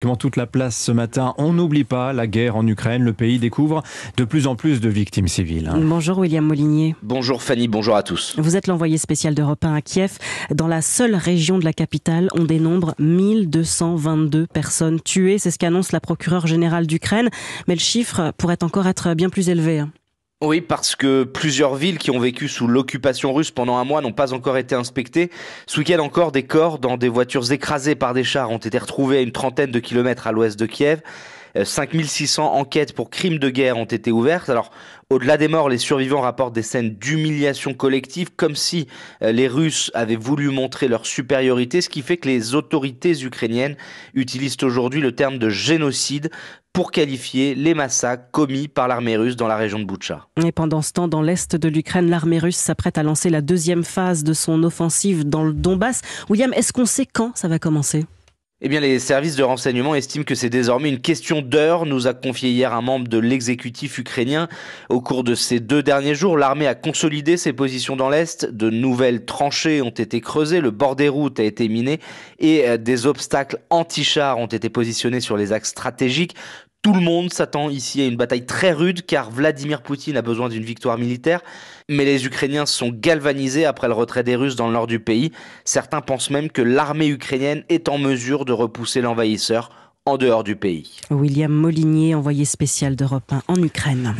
Comment toute la place ce matin, on n'oublie pas la guerre en Ukraine. Le pays découvre de plus en plus de victimes civiles. Bonjour William Molinier. Bonjour Fanny, bonjour à tous. Vous êtes l'envoyé spécial d'Europe 1 à Kiev. Dans la seule région de la capitale, on dénombre 1222 personnes tuées. C'est ce qu'annonce la procureure générale d'Ukraine. Mais le chiffre pourrait encore être bien plus élevé. Hein. Oui, parce que plusieurs villes qui ont vécu sous l'occupation russe pendant un mois n'ont pas encore été inspectées. Ce week encore, des corps dans des voitures écrasées par des chars ont été retrouvés à une trentaine de kilomètres à l'ouest de Kiev. 5600 euh, enquêtes pour crimes de guerre ont été ouvertes. Alors, au-delà des morts, les survivants rapportent des scènes d'humiliation collective, comme si euh, les Russes avaient voulu montrer leur supériorité, ce qui fait que les autorités ukrainiennes utilisent aujourd'hui le terme de génocide pour qualifier les massacres commis par l'armée russe dans la région de Boutcha. Et pendant ce temps, dans l'est de l'Ukraine, l'armée russe s'apprête à lancer la deuxième phase de son offensive dans le Donbass. William, est-ce qu'on sait quand ça va commencer eh bien, les services de renseignement estiment que c'est désormais une question d'heure, nous a confié hier un membre de l'exécutif ukrainien. Au cours de ces deux derniers jours, l'armée a consolidé ses positions dans l'Est, de nouvelles tranchées ont été creusées, le bord des routes a été miné et euh, des obstacles anti-chars ont été positionnés sur les axes stratégiques. Tout le monde s'attend ici à une bataille très rude car Vladimir Poutine a besoin d'une victoire militaire, mais les Ukrainiens sont galvanisés après le retrait des Russes dans le nord du pays. Certains pensent même que l'armée ukrainienne est en mesure de repousser l'envahisseur en dehors du pays. William Molinier, envoyé spécial d'Europe 1 en Ukraine.